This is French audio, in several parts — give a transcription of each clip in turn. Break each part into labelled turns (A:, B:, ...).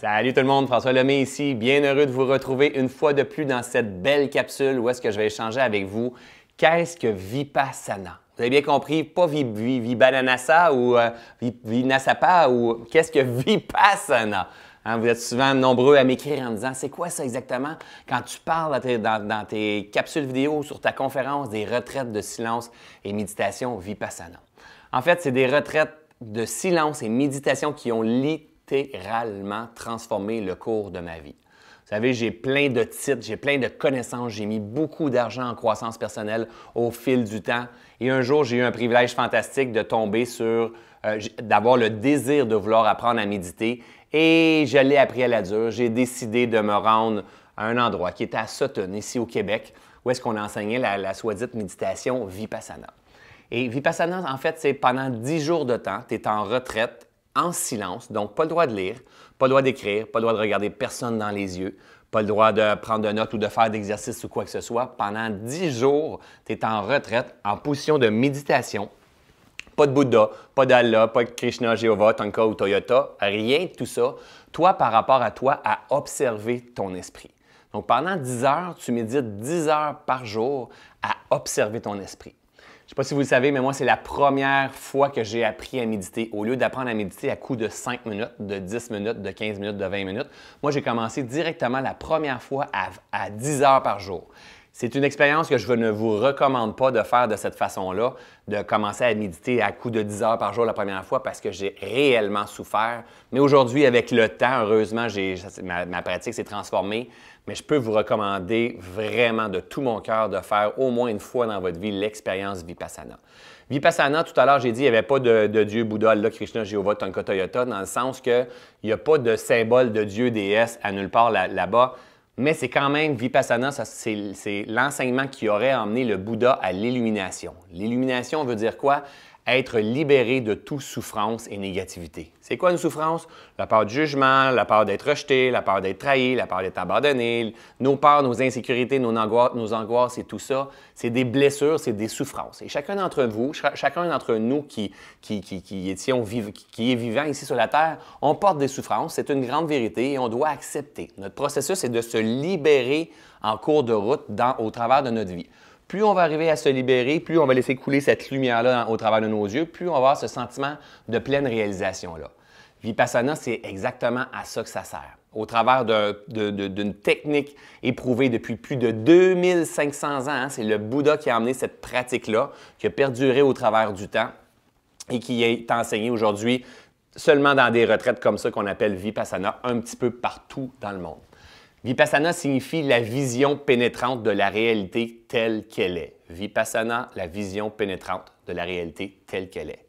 A: Salut tout le monde, François Lemay ici, bien heureux de vous retrouver une fois de plus dans cette belle capsule où est-ce que je vais échanger avec vous qu'est-ce que Vipassana. Vous avez bien compris, pas Vibananasa ou euh, Vinasapa ou qu'est-ce que Vipassana. Hein, vous êtes souvent nombreux à m'écrire en me disant c'est quoi ça exactement quand tu parles dans tes, dans tes capsules vidéo, sur ta conférence des retraites de silence et méditation Vipassana. En fait, c'est des retraites de silence et méditation qui ont littéralement littéralement transformé le cours de ma vie. Vous savez, j'ai plein de titres, j'ai plein de connaissances, j'ai mis beaucoup d'argent en croissance personnelle au fil du temps. Et un jour, j'ai eu un privilège fantastique de tomber sur, euh, d'avoir le désir de vouloir apprendre à méditer. Et je l'ai appris à la dure. J'ai décidé de me rendre à un endroit qui était à Sutton, ici au Québec, où est-ce qu'on enseignait la, la soi-dite méditation Vipassana. Et Vipassana, en fait, c'est pendant dix jours de temps, tu es en retraite, en silence, donc pas le droit de lire, pas le droit d'écrire, pas le droit de regarder personne dans les yeux, pas le droit de prendre de notes ou de faire d'exercice ou quoi que ce soit. Pendant 10 jours, tu es en retraite, en position de méditation. Pas de Bouddha, pas d'Allah, pas de Krishna, Jéhovah, Tanka ou Toyota, rien de tout ça. Toi, par rapport à toi, à observer ton esprit. Donc pendant 10 heures, tu médites 10 heures par jour à observer ton esprit. Je ne sais pas si vous le savez, mais moi, c'est la première fois que j'ai appris à méditer. Au lieu d'apprendre à méditer à coup de 5 minutes, de 10 minutes, de 15 minutes, de 20 minutes, moi, j'ai commencé directement la première fois à, à 10 heures par jour. C'est une expérience que je ne vous recommande pas de faire de cette façon-là, de commencer à méditer à coup de 10 heures par jour la première fois parce que j'ai réellement souffert. Mais aujourd'hui, avec le temps, heureusement, ma, pratique s'est transformée. Mais je peux vous recommander vraiment de tout mon cœur de faire au moins une fois dans votre vie l'expérience Vipassana. Vipassana, tout à l'heure, j'ai dit, qu'il n'y avait pas de, Dieu, Bouddha, Allah, Krishna, Jéhovah, Tonka, Toyota, dans le sens qu'il n'y a pas de symbole de Dieu, déesse à nulle part là-bas. là bas mais c'est quand même Vipassana, c'est l'enseignement qui aurait emmené le Bouddha à l'illumination. L'illumination veut dire quoi? être libéré de toute souffrance et négativité. C'est quoi une souffrance? La peur du jugement, la peur d'être rejeté, la peur d'être trahi, la peur d'être abandonné, nos peurs, nos insécurités, nos angoisses, et tout ça, c'est des blessures, c'est des souffrances. Et chacun d'entre vous, chacun d'entre nous qui, qui, qui est vivant ici sur la Terre, on porte des souffrances, c'est une grande vérité et on doit accepter. Notre processus est de se libérer en cours de route au travers de notre vie. Plus on va arriver à se libérer, plus on va laisser couler cette lumière-là au travers de nos yeux, plus on va avoir ce sentiment de pleine réalisation-là. Vipassana, c'est exactement à ça que ça sert. Au travers d'une technique éprouvée depuis plus de 2500 ans, hein, c'est le Bouddha qui a amené cette pratique-là, qui a perduré au travers du temps et qui est enseignée aujourd'hui seulement dans des retraites comme ça qu'on appelle Vipassana, un petit peu partout dans le monde. Vipassana signifie la vision pénétrante de la réalité telle qu'elle est. Vipassana, la vision pénétrante de la réalité telle qu'elle est.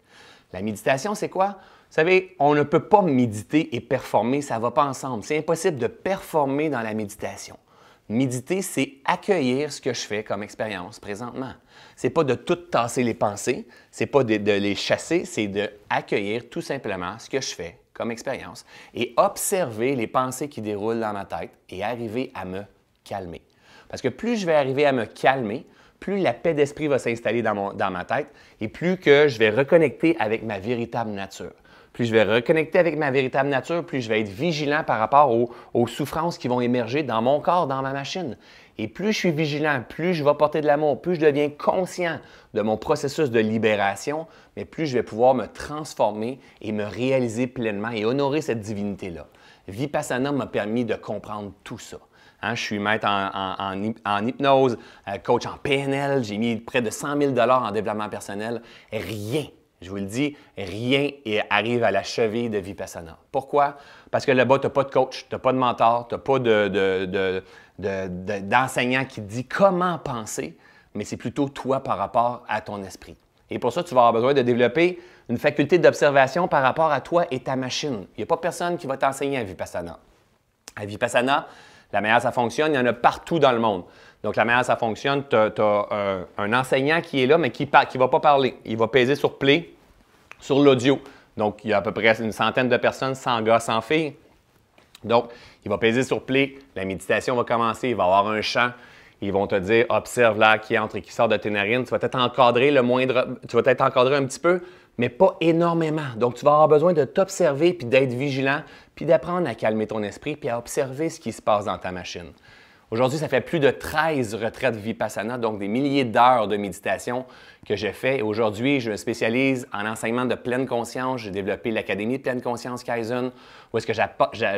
A: La méditation, c'est quoi? Vous savez, on ne peut pas méditer et performer, ça ne va pas ensemble. C'est impossible de performer dans la méditation. Méditer, c'est accueillir ce que je fais comme expérience présentement. C'est pas de tout tasser les pensées, c'est pas de, de les chasser, c'est d'accueillir tout simplement ce que je fais comme expérience et observer les pensées qui déroulent dans ma tête et arriver à me calmer. Parce que plus je vais arriver à me calmer, plus la paix d'esprit va s'installer dans, dans, ma tête et plus que je vais reconnecter avec ma véritable nature plus je vais reconnecter avec ma véritable nature, plus je vais être vigilant par rapport aux, souffrances qui vont émerger dans mon corps, dans ma machine. Et plus je suis vigilant, plus je vais porter de l'amour, plus je deviens conscient de mon processus de libération, mais plus je vais pouvoir me transformer et me réaliser pleinement et honorer cette divinité-là. Vipassana m'a permis de comprendre tout ça. Hein, je suis maître en, hypnose, euh, coach en PNL, j'ai mis près de 100 000 en développement personnel. Rien je vous le dis, rien n'arrive à la cheville de Vipassana. Pourquoi? Parce que là-bas, tu n'as pas de coach, tu n'as pas de mentor, tu n'as pas d'enseignant qui te dit comment penser, mais c'est plutôt toi par rapport à ton esprit. Et pour ça, tu vas avoir besoin de développer une faculté d'observation par rapport à toi et ta machine. Il n'y a pas personne qui va t'enseigner à Vipassana. À Vipassana, la manière ça fonctionne, il y en a partout dans le monde. Donc, la manière ça fonctionne, tu as, euh, un enseignant qui est là, mais qui ne va pas parler. Il va peser sur play, sur l'audio. Donc, il y a à peu près une centaine de personnes, sans gars, sans filles. Donc, il va peser sur play, la méditation va commencer, il va avoir un chant. Ils vont te dire observe là qui entre et qui sort de tes narines. Tu vas être encadré le moindre, tu vas être encadré un petit peu, mais pas énormément. Donc, tu vas avoir besoin de t'observer puis d'être vigilant, puis d'apprendre à calmer ton esprit puis à observer ce qui se passe dans ta machine. Aujourd'hui, ça fait plus de 13 retraites vipassana, donc des milliers d'heures de méditation que j'ai fait. Aujourd'hui, je me spécialise en enseignement de pleine conscience. J'ai développé l'Académie de pleine conscience Kaizen, où est-ce que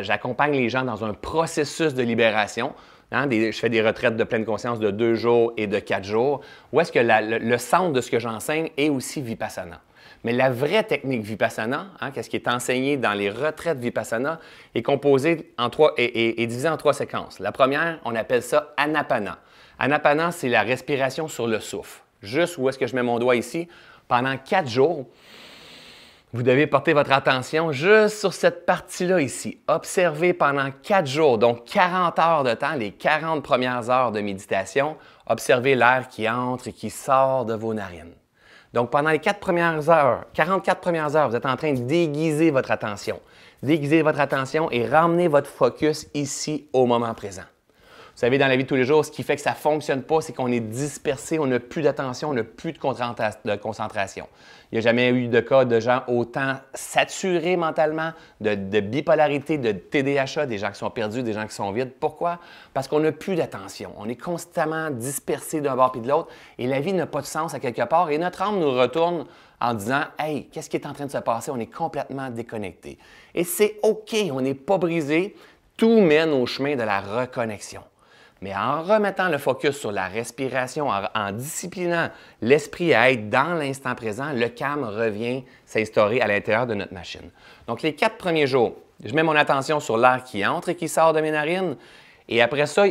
A: j'accompagne les gens dans un processus de libération. Hein, je fais des retraites de pleine conscience de deux jours et de quatre jours. Où est-ce que le, centre de ce que j'enseigne est aussi vipassana? Mais la vraie technique Vipassana, hein, qu'est-ce qui est enseigné dans les retraites Vipassana, est composée en trois, et divisée en trois séquences. La première, on appelle ça Anapana. Anapana, c'est la respiration sur le souffle. Juste où est-ce que je mets mon doigt ici. Pendant quatre jours, vous devez porter votre attention juste sur cette partie-là ici. Observez pendant quatre jours, donc 40 heures de temps, les 40 premières heures de méditation. Observez l'air qui entre et qui sort de vos narines. Donc, pendant les quatre premières heures, 44 premières heures, vous êtes en train de déguiser votre attention. Déguiser votre attention et ramener votre focus ici au moment présent. Vous savez, dans la vie de tous les jours, ce qui fait que ça ne fonctionne pas, c'est qu'on est dispersé, on n'a plus d'attention, on n'a plus de, concentration. Il n'y a jamais eu de cas de gens autant saturés mentalement, de, bipolarité, de TDHA, des gens qui sont perdus, des gens qui sont vides. Pourquoi? Parce qu'on n'a plus d'attention. On est constamment dispersé d'un bord puis de l'autre et la vie n'a pas de sens à quelque part et notre âme nous retourne en disant Hey, qu'est-ce qui est en train de se passer? On est complètement déconnecté. Et c'est OK, on n'est pas brisé. Tout mène au chemin de la reconnexion. Mais en remettant le focus sur la respiration, en, disciplinant l'esprit à être dans l'instant présent, le calme revient s'instaurer à l'intérieur de notre machine. Donc, les quatre premiers jours, je mets mon attention sur l'air qui entre et qui sort de mes narines. Et après ça,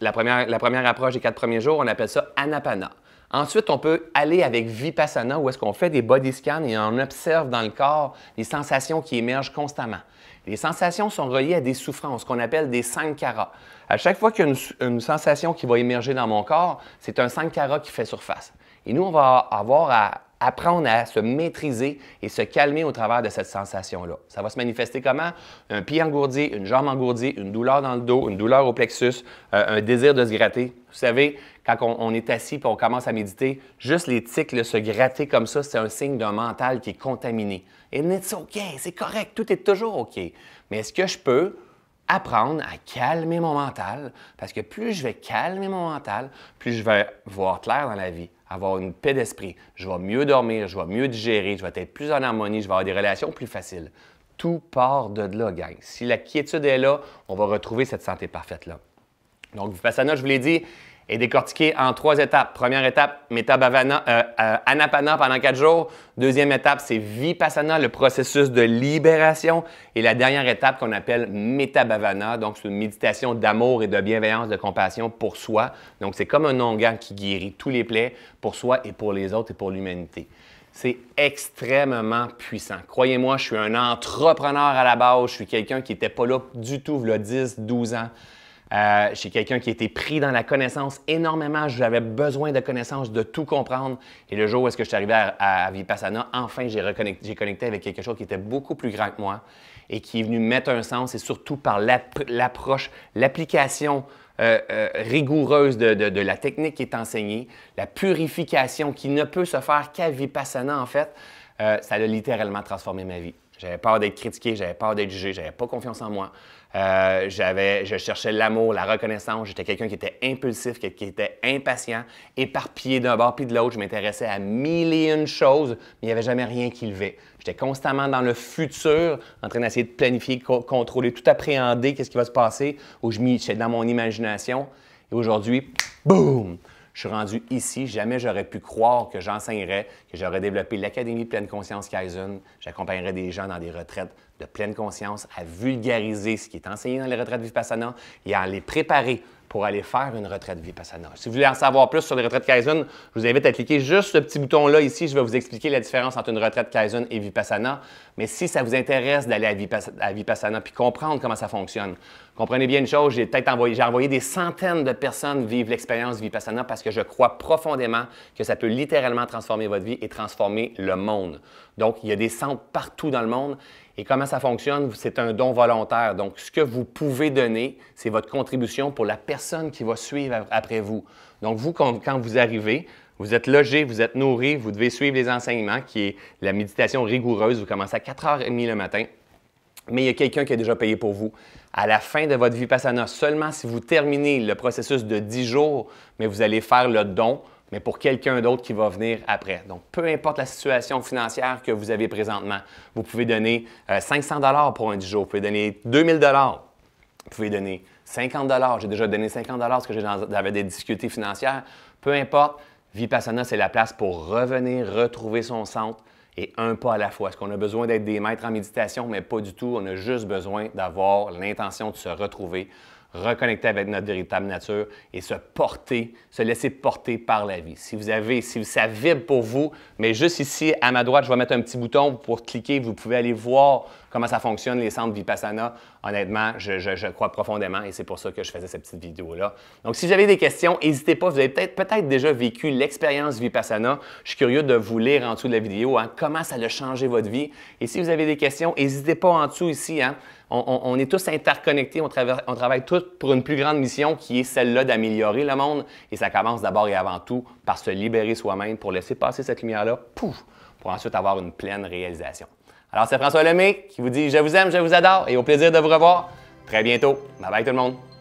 A: la, première, la première approche des quatre premiers jours, on appelle ça anapana. Ensuite, on peut aller avec Vipassana où est-ce qu'on fait des body scans et on observe dans le corps les sensations qui émergent constamment. Les sensations sont reliées à des souffrances qu'on appelle des sankharas. À chaque fois qu'il y a une, sensation qui va émerger dans mon corps, c'est un sankara qui fait surface. Et nous, on va avoir à apprendre à se maîtriser et se calmer au travers de cette sensation-là. Ça va se manifester comment? Un pied engourdi, une jambe engourdie, une douleur dans le dos, une douleur au plexus, euh, un désir de se gratter. Vous savez, quand on, est assis et on commence à méditer, juste les tics, se gratter comme ça, c'est un signe d'un mental qui est contaminé. Et it's OK, c'est correct, tout est toujours OK. Mais est-ce que je peux apprendre à calmer mon mental, parce que plus je vais calmer mon mental, plus je vais voir clair dans la vie, avoir une paix d'esprit. Je vais mieux dormir, je vais mieux digérer, je vais être plus en harmonie, je vais avoir des relations plus faciles. Tout part de là, gang. Si la quiétude est là, on va retrouver cette santé parfaite-là. Donc, Vipassana, je vous l'ai dit, est décortiqué en trois étapes. Première étape, euh, euh, Anapana pendant quatre jours. Deuxième étape, c'est Vipassana, le processus de libération. Et la dernière étape qu'on appelle Metabhavana, donc c'est une méditation d'amour et de bienveillance, de compassion pour soi. Donc c'est comme un ongan qui guérit tous les plaies pour soi et pour les autres et pour l'humanité. C'est extrêmement puissant. Croyez-moi, je suis un entrepreneur à la base. Je suis quelqu'un qui n'était pas là du tout, il y a 10, 12 ans. Euh, je suis quelqu'un qui était pris dans la connaissance énormément. J'avais besoin de connaissance, de tout comprendre. Et le jour où est-ce que je suis arrivé à, Vipassana, enfin, j'ai connecté avec quelque chose qui était beaucoup plus grand que moi et qui est venu mettre un sens et surtout par l'approche, l'application euh, euh, rigoureuse de, de, la technique qui est enseignée, la purification qui ne peut se faire qu'à Vipassana, en fait, euh, ça a littéralement transformé ma vie. J'avais peur d'être critiqué, j'avais peur d'être jugé, j'avais pas confiance en moi. Euh, je cherchais l'amour, la reconnaissance. J'étais quelqu'un qui était impulsif, qui, était impatient, éparpillé d'un bord puis de l'autre. Je m'intéressais à mille et une choses, mais il n'y avait jamais rien qui levait. J'étais constamment dans le futur, en train d'essayer de planifier, de contrôler, tout appréhender, qu'est-ce qui va se passer, où je j'étais dans mon imagination. Et aujourd'hui, boum! Je suis rendu ici. Jamais j'aurais pu croire que j'enseignerais, que j'aurais développé l'Académie Pleine Conscience Kaizen. J'accompagnerais des gens dans des retraites de pleine conscience à vulgariser ce qui est enseigné dans les retraites Vipassana et à les préparer pour aller faire une retraite Vipassana. Si vous voulez en savoir plus sur les retraites Kaizen, je vous invite à cliquer juste ce petit bouton-là ici. Je vais vous expliquer la différence entre une retraite Kaizen et Vipassana. Mais si ça vous intéresse d'aller à, Vipassana puis comprendre comment ça fonctionne, comprenez bien une chose, j'ai peut-être envoyé, envoyé des centaines de personnes vivre l'expérience Vipassana parce que je crois profondément que ça peut littéralement transformer votre vie et transformer le monde. Donc, il y a des centres partout dans le monde et comment ça fonctionne? C'est un don volontaire. Donc, ce que vous pouvez donner, c'est votre contribution pour la personne qui va suivre après vous. Donc, vous, quand vous arrivez, vous êtes logé, vous êtes nourri, vous devez suivre les enseignements, qui est la méditation rigoureuse. Vous commencez à 4h30 le matin, mais il y a quelqu'un qui a déjà payé pour vous. À la fin de votre Vipassana, seulement si vous terminez le processus de 10 jours, mais vous allez faire le don mais pour quelqu'un d'autre qui va venir après. Donc, peu importe la situation financière que vous avez présentement, vous pouvez donner 500 euh, dollars pour un 10 jours, vous pouvez donner 2000 dollars, vous pouvez donner 50 dollars. J'ai déjà donné 50 dollars parce que j'avais des difficultés financières. Peu importe, Vipassana, c'est la place pour revenir, retrouver son centre et un pas à la fois. Est-ce qu'on a besoin d'être des maîtres en méditation? Mais pas du tout. On a juste besoin d'avoir l'intention de se retrouver reconnecter avec notre véritable nature et se porter, se laisser porter par la vie. Si vous avez, si ça vibre pour vous, mais juste ici à ma droite, je vais mettre un petit bouton pour cliquer. Vous pouvez aller voir comment ça fonctionne, les centres Vipassana honnêtement, je, crois profondément et c'est pour ça que je faisais cette petite vidéo-là. Donc, si vous avez des questions, n'hésitez pas. Vous avez peut-être déjà vécu l'expérience Vipassana. Je suis curieux de vous lire en dessous de la vidéo, hein, comment ça a changé votre vie. Et si vous avez des questions, n'hésitez pas en dessous ici. Hein. On, est tous interconnectés, on, travaille, on travaille tous pour une plus grande mission qui est celle-là d'améliorer le monde. Et ça commence d'abord et avant tout par se libérer soi-même pour laisser passer cette lumière-là, pour ensuite avoir une pleine réalisation. Alors, c'est François Lemay qui vous dit Je vous aime, je vous adore et au plaisir de vous revoir très bientôt. Bye bye tout le monde.